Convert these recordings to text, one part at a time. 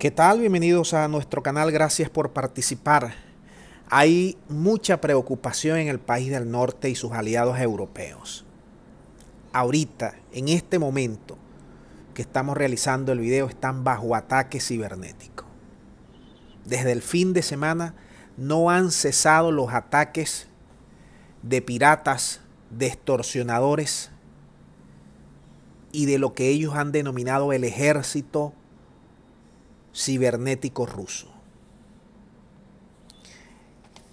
¿Qué tal? Bienvenidos a nuestro canal, gracias por participar. Hay mucha preocupación en el país del norte y sus aliados europeos. Ahorita, en este momento que estamos realizando el video, están bajo ataque cibernético. Desde el fin de semana no han cesado los ataques de piratas, de extorsionadores y de lo que ellos han denominado el ejército cibernético ruso.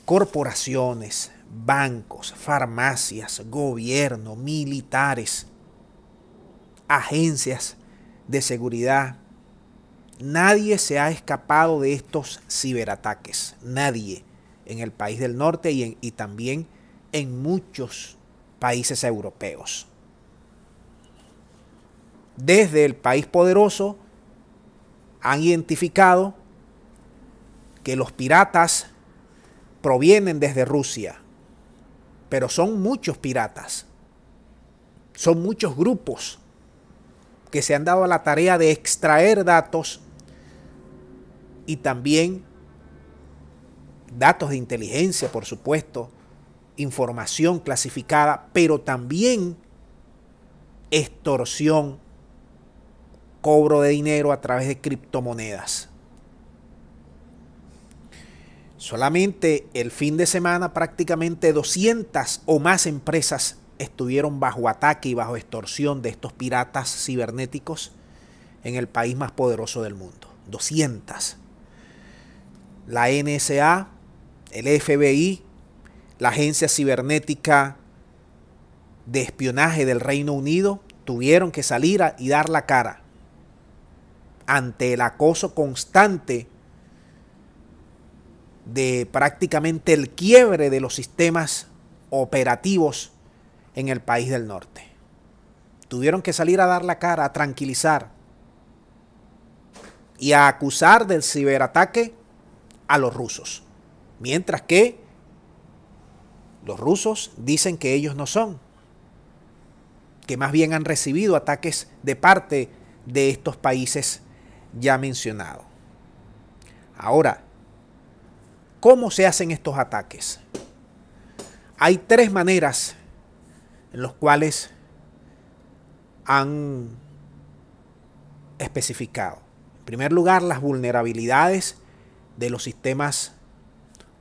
Corporaciones, bancos, farmacias, gobierno, militares, agencias de seguridad. Nadie se ha escapado de estos ciberataques. Nadie en el país del norte y, y también en muchos países europeos. Desde el país poderoso han identificado que los piratas provienen desde Rusia, pero son muchos piratas, son muchos grupos que se han dado a la tarea de extraer datos y también datos de inteligencia, por supuesto, información clasificada, pero también extorsión cobro de dinero a través de criptomonedas. Solamente el fin de semana prácticamente 200 o más empresas estuvieron bajo ataque y bajo extorsión de estos piratas cibernéticos en el país más poderoso del mundo. 200. La NSA, el FBI, la Agencia Cibernética de Espionaje del Reino Unido tuvieron que salir a, y dar la cara ante el acoso constante de prácticamente el quiebre de los sistemas operativos en el país del norte. Tuvieron que salir a dar la cara, a tranquilizar y a acusar del ciberataque a los rusos. Mientras que los rusos dicen que ellos no son, que más bien han recibido ataques de parte de estos países ya mencionado. Ahora, ¿cómo se hacen estos ataques? Hay tres maneras en las cuales han especificado. En primer lugar, las vulnerabilidades de los sistemas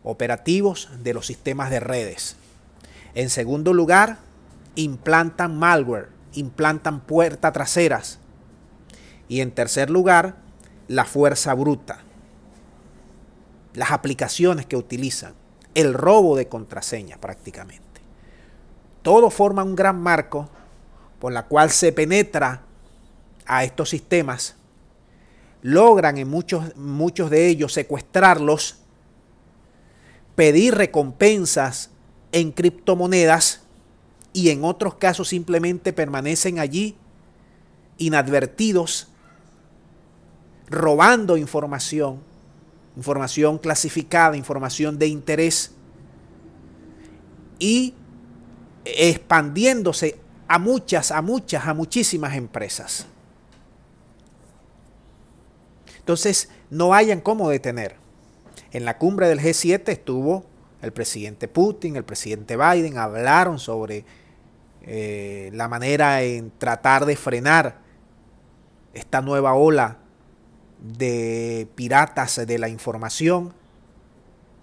operativos, de los sistemas de redes. En segundo lugar, implantan malware, implantan puertas traseras y en tercer lugar, la fuerza bruta, las aplicaciones que utilizan, el robo de contraseñas prácticamente. Todo forma un gran marco por la cual se penetra a estos sistemas, logran en muchos, muchos de ellos secuestrarlos, pedir recompensas en criptomonedas y en otros casos simplemente permanecen allí inadvertidos robando información, información clasificada, información de interés, y expandiéndose a muchas, a muchas, a muchísimas empresas. Entonces, no hayan cómo detener. En la cumbre del G7 estuvo el presidente Putin, el presidente Biden, hablaron sobre eh, la manera en tratar de frenar esta nueva ola de piratas de la información,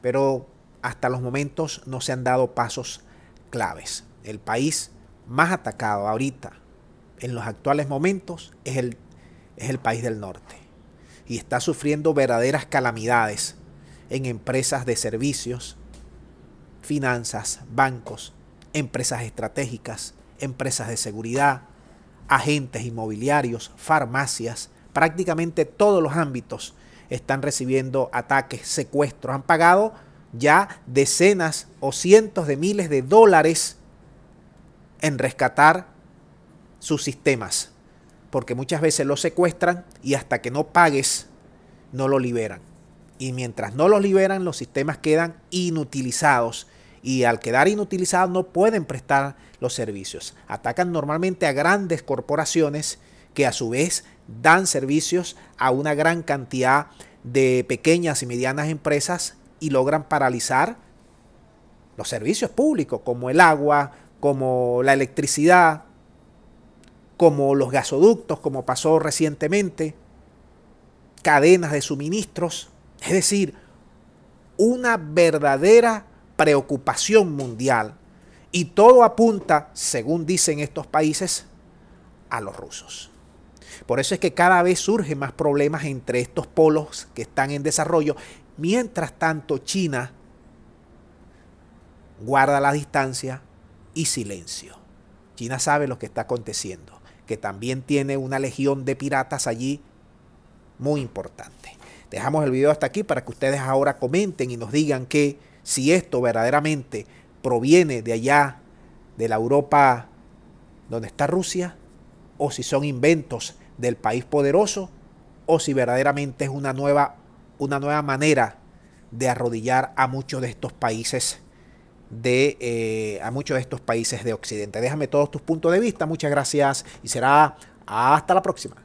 pero hasta los momentos no se han dado pasos claves. El país más atacado ahorita, en los actuales momentos, es el, es el país del norte y está sufriendo verdaderas calamidades en empresas de servicios, finanzas, bancos, empresas estratégicas, empresas de seguridad, agentes inmobiliarios, farmacias, prácticamente todos los ámbitos están recibiendo ataques, secuestros. Han pagado ya decenas o cientos de miles de dólares en rescatar sus sistemas. Porque muchas veces los secuestran y hasta que no pagues, no lo liberan. Y mientras no los liberan, los sistemas quedan inutilizados. Y al quedar inutilizados no pueden prestar los servicios. Atacan normalmente a grandes corporaciones que a su vez dan servicios a una gran cantidad de pequeñas y medianas empresas y logran paralizar los servicios públicos como el agua, como la electricidad, como los gasoductos, como pasó recientemente, cadenas de suministros, es decir, una verdadera preocupación mundial. Y todo apunta, según dicen estos países, a los rusos. Por eso es que cada vez surgen más problemas entre estos polos que están en desarrollo. Mientras tanto, China guarda la distancia y silencio. China sabe lo que está aconteciendo, que también tiene una legión de piratas allí muy importante. Dejamos el video hasta aquí para que ustedes ahora comenten y nos digan que si esto verdaderamente proviene de allá, de la Europa donde está Rusia, o si son inventos del país poderoso o si verdaderamente es una nueva, una nueva manera de arrodillar a muchos de estos países de eh, a muchos de estos países de Occidente. Déjame todos tus puntos de vista. Muchas gracias y será hasta la próxima.